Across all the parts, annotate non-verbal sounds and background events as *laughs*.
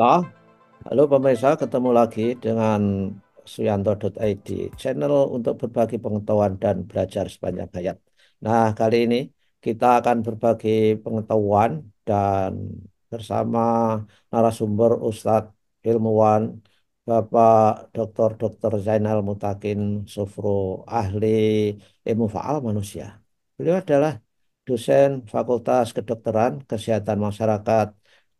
pemirsa. halo pemirsa, ketemu lagi dengan suyanto.id, channel untuk berbagi pengetahuan dan belajar sepanjang hayat. Nah, kali ini kita akan berbagi pengetahuan dan bersama narasumber Ustadz Ilmuwan Bapak Dr. Dr. Zainal Mutakin Sufro, ahli ilmu faal manusia. Beliau adalah dosen Fakultas Kedokteran Kesehatan Masyarakat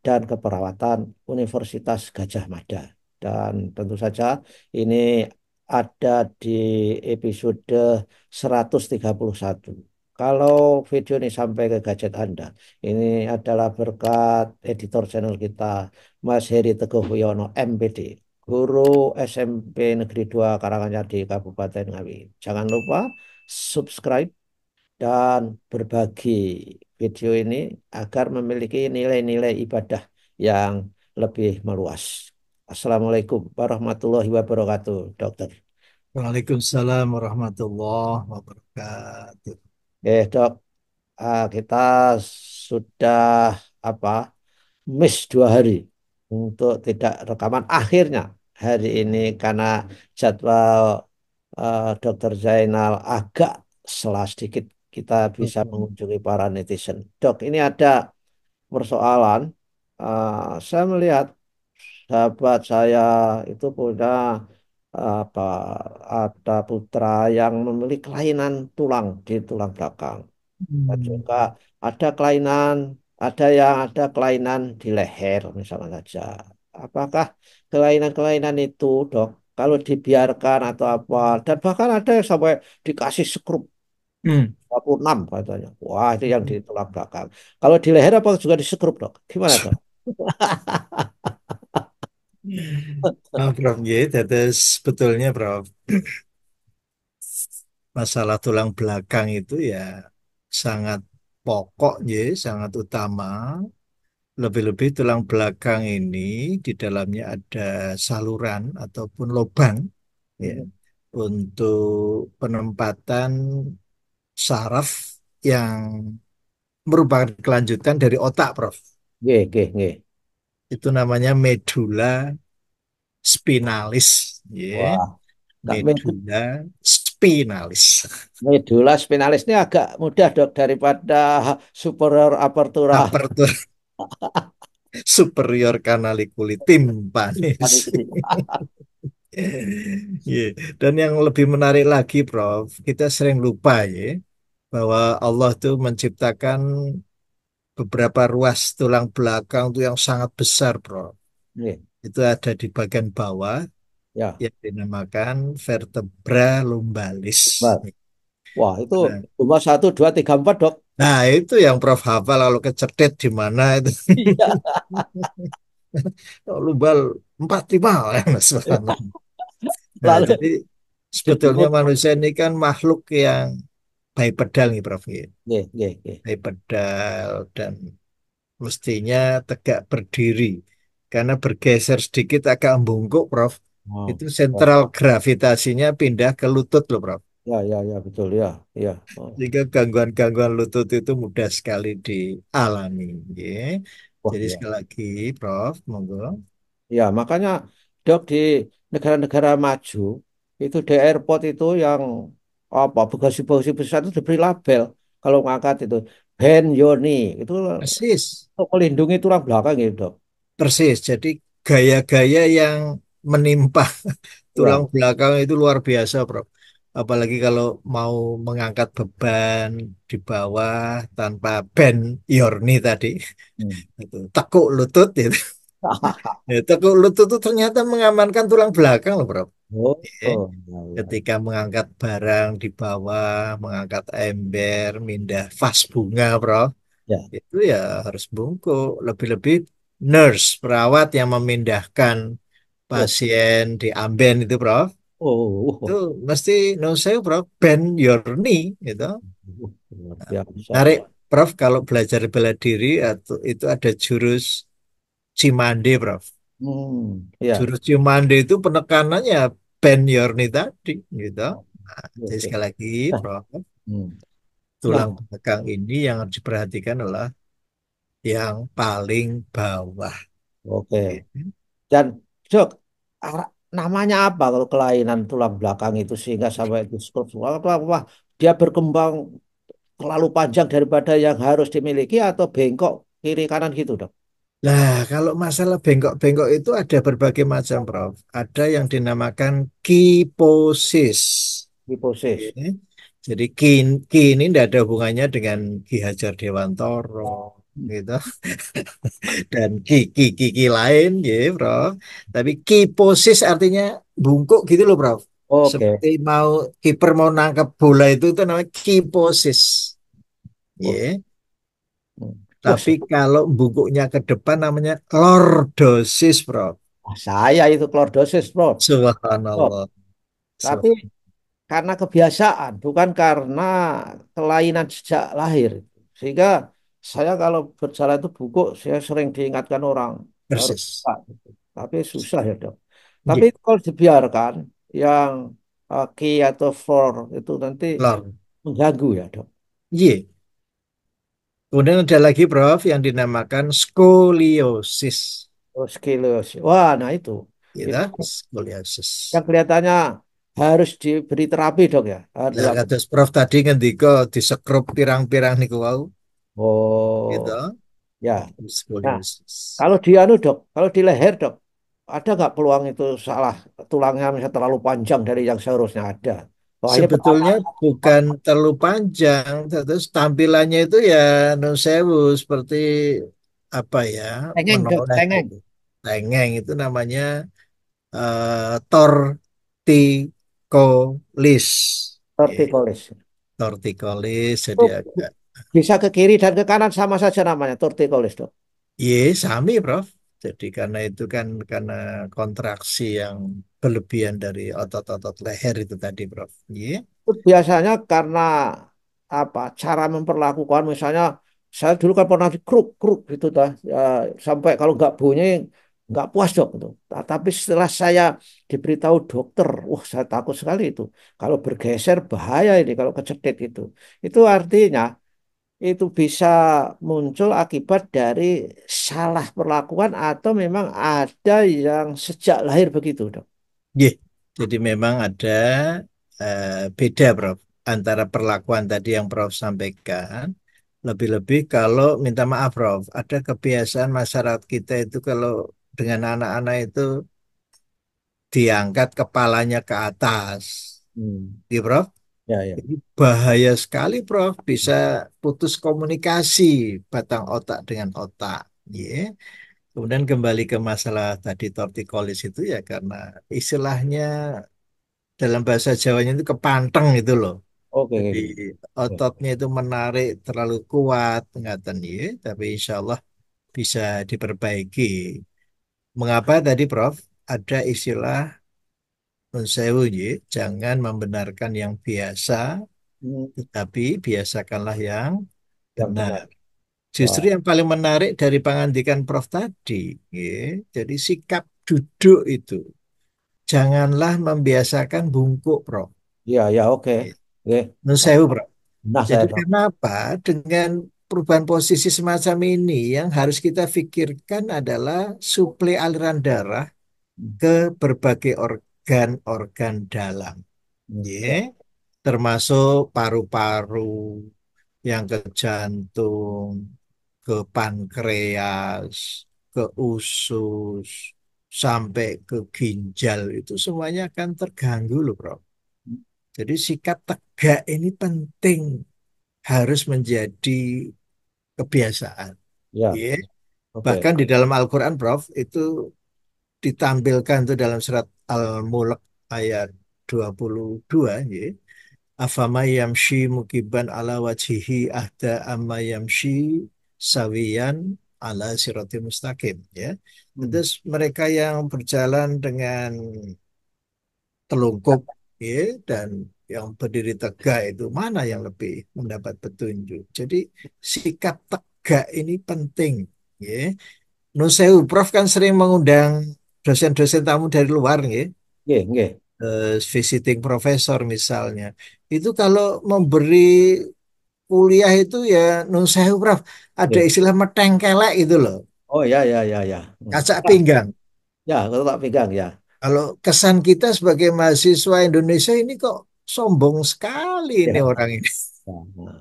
dan Keperawatan Universitas Gajah Mada. Dan tentu saja ini ada di episode 131. Kalau video ini sampai ke gadget Anda, ini adalah berkat editor channel kita, Mas Heri Teguh Wiono, MPD, Guru SMP Negeri 2 Karanganyar di Kabupaten Ngawi. Jangan lupa subscribe dan berbagi video ini agar memiliki nilai-nilai ibadah yang lebih meluas. Assalamualaikum warahmatullahi wabarakatuh, dokter. Waalaikumsalam warahmatullahi wabarakatuh. Eh, dok, ah, kita sudah apa miss dua hari untuk tidak rekaman. Akhirnya hari ini karena jadwal uh, dokter Zainal agak selah sedikit kita bisa mengunjungi para netizen. Dok, ini ada persoalan. Uh, saya melihat sahabat saya itu punya eh, apa ada putra yang memiliki kelainan tulang di tulang belakang. Dan hmm. juga ada kelainan, ada yang ada kelainan di leher misalnya saja. Apakah kelainan-kelainan itu, Dok, kalau dibiarkan atau apa dan bahkan ada yang sampai dikasih skrup. Hmm 46 katanya. Wah, itu yang di tulang belakang. Kalau di leher apa juga disekrup, Dok? Gimana, Dok? nah, *laughs* Prof. G, jadi sebetulnya Prof. Masalah tulang belakang itu ya sangat pokok ya, sangat utama. Lebih-lebih tulang belakang ini di dalamnya ada saluran ataupun lubang ya, hmm. untuk penempatan saraf yang merupakan kelanjutan dari otak, Prof. Nggih, nggih, nggih. Itu namanya medula spinalis, Wah, Medula spinalis. Medula spinalis ini agak mudah, Dok, daripada superior apertura. Apertura. *laughs* superior kanalikuli timpanis. yeah. *laughs* Dan yang lebih menarik lagi, Prof, kita sering lupa ya bahwa Allah itu menciptakan beberapa ruas tulang belakang itu yang sangat besar, bro. Yeah. Itu ada di bagian bawah, ya. yang dinamakan vertebra lumbalis. Wah, itu nah. cuma satu, dua, tiga, empat, dok. Nah, itu yang Prof hafal kalau kecerdet di mana itu. Iya. Lumbal empat lima, Ya, mas. Iya. Nah, Lalu, jadi sebetulnya manusia ini kan makhluk yang naik pedal nih Prof. Yeah, ya? yeah, yeah. Hai pedal dan mestinya tegak berdiri karena bergeser sedikit agak membungkuk Prof. Wow. itu sentral wow. gravitasinya pindah ke lutut loh Prof. Ya, ya, ya, betul ya, ya. Oh. gangguan-gangguan lutut itu mudah sekali dialami. Ya. Wah, Jadi ya. sekali lagi, Prof, monggo. Ya, makanya dok di negara-negara maju itu di airport itu yang apa bagasi-bagasi besar itu diberi label kalau ngangkat itu Ben Yoni itu persis untuk melindungi tulang belakang gitu dok persis jadi gaya-gaya yang menimpa *laughs* ya. tulang belakang itu luar biasa bro apalagi kalau mau mengangkat beban di bawah tanpa your knee tadi hmm. *laughs* tekuk lutut itu *laughs* ya, tekuk lutut itu ternyata mengamankan tulang belakang loh bro Oh, ya. Ketika mengangkat barang di bawah, mengangkat ember, mindah vas bunga, bro, ya. itu ya harus bungkuk. Lebih-lebih nurse, perawat yang memindahkan ya. pasien di amben itu, bro. Oh, itu mesti no saya, bro, bend your knee, gitu. Ya, Menarik, prof, kalau belajar bela diri atau itu ada jurus cimande, prof. Hmm, ya. Jurus itu penekanannya Ben Yorni tadi, gitu. Oh, nah, okay. Iya jadi sekali lagi, bro, nah. Hmm. Tulang nah. belakang ini yang harus diperhatikan adalah yang paling bawah. Oke. Okay. Dan Jok, namanya apa kalau kelainan tulang belakang itu sehingga sampai Atau apa dia berkembang terlalu panjang daripada yang harus dimiliki atau bengkok kiri kanan gitu, Dok? Nah, kalau masalah bengkok-bengkok itu ada berbagai macam, Prof. Ada yang dinamakan kiposis. Kiposis. Ini. Jadi ki, ki ini tidak ada hubungannya dengan Ki Hajar Dewantoro gitu. *laughs* Dan ki ki ki, ki lain ya, gitu, Prof. Tapi kiposis artinya bungkuk gitu loh, Prof. Okay. Seperti mau kiper mau nangkep bola itu itu namanya kiposis. Ya. Yeah. Tapi kalau bukunya ke depan namanya klordosis, bro. Ah, saya itu klordosis, bro. Subhanallah. Tapi karena kebiasaan, bukan karena kelainan sejak lahir. Sehingga saya kalau berjalan itu buku saya sering diingatkan orang. Persis. Tapi susah ya dok. Iya. Tapi yeah. kalau dibiarkan, yang uh, key atau for itu nanti mengganggu ya dok. Iya. Yeah. Kemudian ada lagi Prof yang dinamakan skoliosis. Oh, skoliosis. Wah, nah itu. Kita gitu, skoliosis. Yang kelihatannya harus diberi terapi dok ya. Harus ya kados Prof tadi ngendika disekrup pirang-pirang niku wau. Oh. Gitu. Ya. Skoliosis. Nah, kalau di anu dok, kalau di leher dok, ada nggak peluang itu salah tulangnya misalnya terlalu panjang dari yang seharusnya ada? Oh, Sebetulnya pertama. bukan terlalu panjang, terus tampilannya itu ya non sewu seperti apa ya? Tengeng, tengeng. Tengeng itu namanya uh, eh, tortikolis. Tortikolis. Iya, tortikolis jadi oh, Bisa ke kiri dan ke kanan sama saja namanya tortikolis tuh Iya, sami, Prof. Jadi karena itu kan karena kontraksi yang berlebihan dari otot-otot leher itu tadi, Prof. Yeah. Biasanya karena apa cara memperlakukan misalnya saya dulu kan pernah dikruk kruk gitu dah ya, sampai kalau nggak bunyi nggak puas dok itu. tapi setelah saya diberitahu dokter, wah saya takut sekali itu. Kalau bergeser bahaya ini kalau kecetit itu. Itu artinya itu bisa muncul akibat dari salah perlakuan atau memang ada yang sejak lahir begitu dok? Yeah. Jadi memang ada uh, beda Prof antara perlakuan tadi yang Prof sampaikan lebih-lebih kalau minta maaf Prof ada kebiasaan masyarakat kita itu kalau dengan anak-anak itu diangkat kepalanya ke atas. Hmm. Ya Prof? Ya, ya. Jadi bahaya sekali, Prof. Bisa putus komunikasi batang otak dengan otak. Ya. Kemudian kembali ke masalah tadi tortikolis itu ya karena istilahnya dalam bahasa Jawanya itu kepanteng itu loh. Oke. Okay. Ya. ototnya itu menarik terlalu kuat ngaten ya, tapi insya Allah bisa diperbaiki. Mengapa tadi Prof ada istilah ye, jangan membenarkan yang biasa, hmm. tetapi biasakanlah yang benar. Justru yang paling menarik dari pengantikan Prof tadi, ye, jadi sikap duduk itu janganlah membiasakan bungkuk, Prof. Ya, ya, oke. Okay. Menurut Prof. Nah, jadi saya, kenapa dengan perubahan posisi semacam ini yang harus kita pikirkan adalah suplai aliran darah hmm. ke berbagai organ organ-organ dalam. Yeah. Termasuk paru-paru, yang ke jantung, ke pankreas, ke usus, sampai ke ginjal itu semuanya akan terganggu loh bro. Jadi sikap tegak ini penting harus menjadi kebiasaan. Ya. Yeah. Okay. Bahkan di dalam Al-Quran Prof itu ditampilkan itu dalam surat Al-Mulk ayat 22 ya. Afama yamshi mukiban ala wajihi ahda amma yamshi sawiyan ala sirati mustaqim ya. Hmm. Terus mereka yang berjalan dengan telungkup ya dan yang berdiri tegak itu mana yang lebih mendapat petunjuk. Jadi sikap tegak ini penting ya. Nuseu Prof kan sering mengundang dosen-dosen tamu dari luar nggih. Nggih, nggih. visiting professor misalnya. Itu kalau memberi kuliah itu ya nun sewu Prof, ada istilah metengkelek itu loh. Oh ya ya ya ya. Hmm. Kacak pinggang. Ya, kalau tak pinggang ya. Kalau kesan kita sebagai mahasiswa Indonesia ini kok sombong sekali ya. ini orang ini. Ya, ya.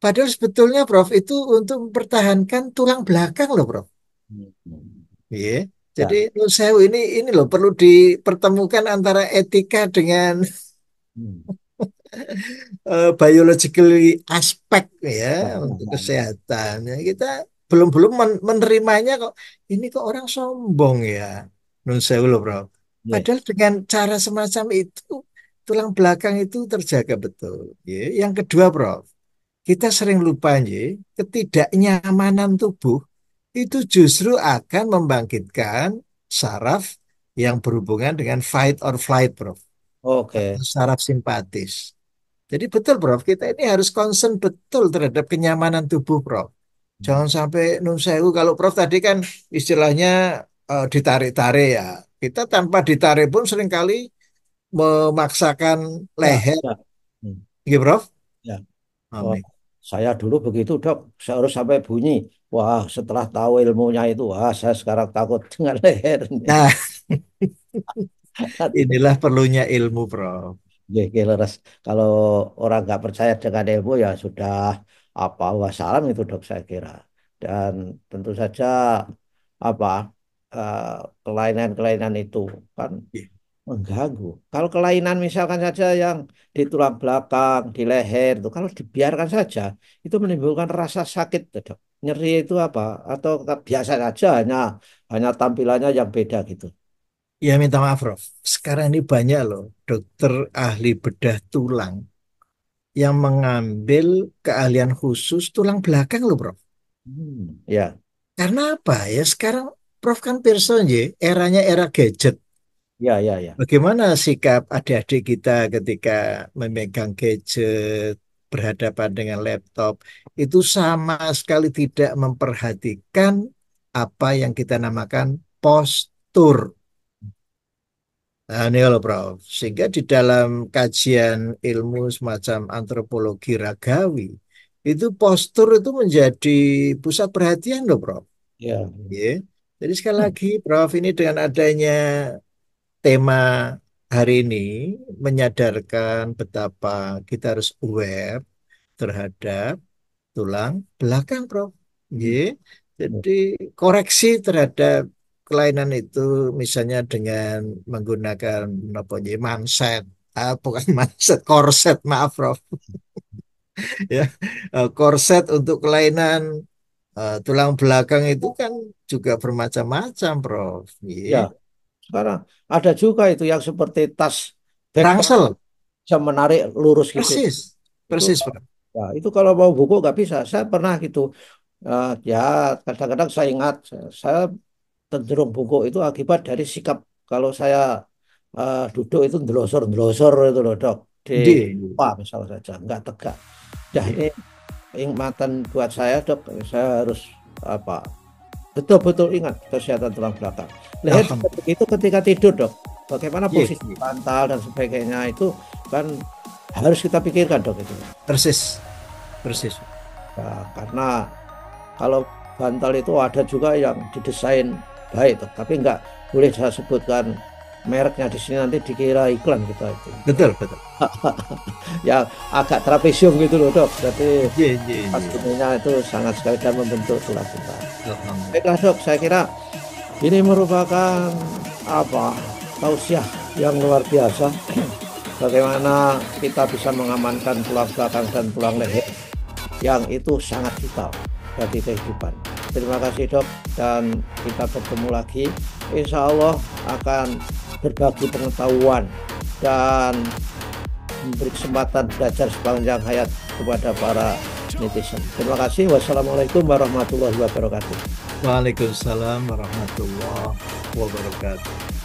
Padahal sebetulnya Prof itu untuk mempertahankan tulang belakang loh Prof. Hmm, hmm. Iya. Hmm. Jadi ya. ini ini loh perlu dipertemukan antara etika dengan hmm. *laughs* Eh, biological aspek ya, ya untuk ya. kesehatan. Ya, kita belum belum men menerimanya kok ini kok orang sombong ya. Nun sewu loh bro. Ya. Padahal dengan cara semacam itu tulang belakang itu terjaga betul. Ya. Yang kedua prof, kita sering lupa ya ketidaknyamanan tubuh itu justru akan membangkitkan saraf yang berhubungan dengan fight or flight, Prof. Oke. Okay. Saraf simpatis. Jadi betul, Prof. Kita ini harus concern betul terhadap kenyamanan tubuh, Prof. Jangan sampai nusaiku oh, kalau Prof tadi kan istilahnya uh, ditarik-tarik ya. Kita tanpa ditarik pun seringkali memaksakan ya, leher. Ya, iya, ya. Gitu, Prof? Ya. Oh, saya dulu begitu, Dok. Saya harus sampai bunyi wah setelah tahu ilmunya itu wah saya sekarang takut *laughs* dengan leher. Nah, inilah perlunya ilmu, Bro. Gila, Kalau orang nggak percaya dengan ilmu ya sudah apa wassalam itu dok saya kira. Dan tentu saja apa eh, kelainan-kelainan itu kan yeah. mengganggu. Kalau kelainan misalkan saja yang di tulang belakang, di leher itu kalau dibiarkan saja itu menimbulkan rasa sakit, dok nyeri itu apa atau biasa aja hanya hanya tampilannya yang beda gitu? Ya minta maaf Prof. Sekarang ini banyak loh dokter ahli bedah tulang yang mengambil keahlian khusus tulang belakang loh Prof. Hmm, ya. Karena apa ya sekarang Prof kan person ya eranya era gadget. Ya, ya, ya. Bagaimana sikap adik-adik kita ketika memegang gadget, berhadapan dengan laptop itu sama sekali tidak memperhatikan apa yang kita namakan postur. Nah, ini loh, Prof. Sehingga di dalam kajian ilmu semacam antropologi ragawi, itu postur itu menjadi pusat perhatian loh, Prof. Ya. Yeah. Jadi sekali lagi, Prof, ini dengan adanya tema hari ini menyadarkan betapa kita harus aware terhadap tulang belakang, Prof. Yeah. Hmm. Jadi koreksi terhadap kelainan itu misalnya dengan menggunakan apa ya manset ah, bukan *laughs* manset korset maaf Prof *laughs* ya eh, korset untuk kelainan uh, tulang belakang itu kan juga bermacam-macam Prof ya, ya sekarang ada juga itu yang seperti tas ransel bisa menarik lurus gitu. Persis, persis Pak. ya, itu kalau mau buku nggak bisa. Saya pernah gitu. Uh, ya kadang-kadang saya ingat saya cenderung buku itu akibat dari sikap kalau saya uh, duduk itu ngelosor ngelosor itu loh dok di lupa misalnya saja nggak tegak. jadi ini ingatan buat saya dok saya harus apa Betul-betul ingat kesehatan tulang belakang. Nah, Leher itu ketika tidur dok, bagaimana iya, posisi yeah. bantal dan sebagainya itu kan harus kita pikirkan dok itu. Persis, persis. Nah, karena kalau bantal itu ada juga yang didesain baik, dok. tapi nggak boleh saya sebutkan mereknya di sini nanti dikira iklan kita itu. Betul, betul. *laughs* ya agak trapesium gitu loh dok. Jadi yeah, yeah, yeah. itu sangat sekali dan membentuk tulang kita. Baiklah dok, saya kira ini merupakan apa tausiah yang luar biasa. *clears throat* Bagaimana kita bisa mengamankan tulang belakang dan tulang leher yang itu sangat vital bagi kehidupan. Terima kasih dok dan kita bertemu lagi. Insya Allah akan berbagi pengetahuan dan memberi kesempatan belajar sepanjang hayat kepada para netizen. Terima kasih. Wassalamualaikum warahmatullahi wabarakatuh. Waalaikumsalam warahmatullahi wabarakatuh.